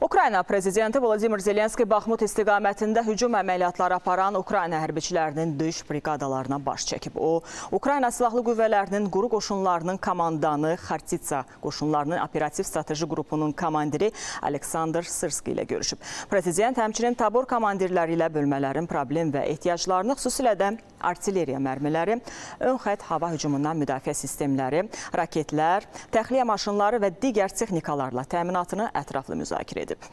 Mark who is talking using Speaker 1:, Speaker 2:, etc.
Speaker 1: Ukrayna prezidenti Vladimir Zelenski Baxmut istiqamətində hücum əməliyyatları aparan Ukrayna hərbiçilərinin döyüş briqadalarına baş çəkib. O, Ukrayna Silahlı Qüvvələrinin quru qoşunlarının komandanı Xartitsa qoşunlarının operativ strateji qrupunun komandiri Aleksandr Sırski ilə görüşüb. Prezident həmçinin tabor komandirləri ilə bölmələrin problem və ehtiyaclarını xüsusilə də artilleriya mərmiləri, ön xətt hava hücumundan müdafiə sistemləri, raketlər, təxliyə maşınları və digər texnikalarla təminatını ətraflı müzakirə edib.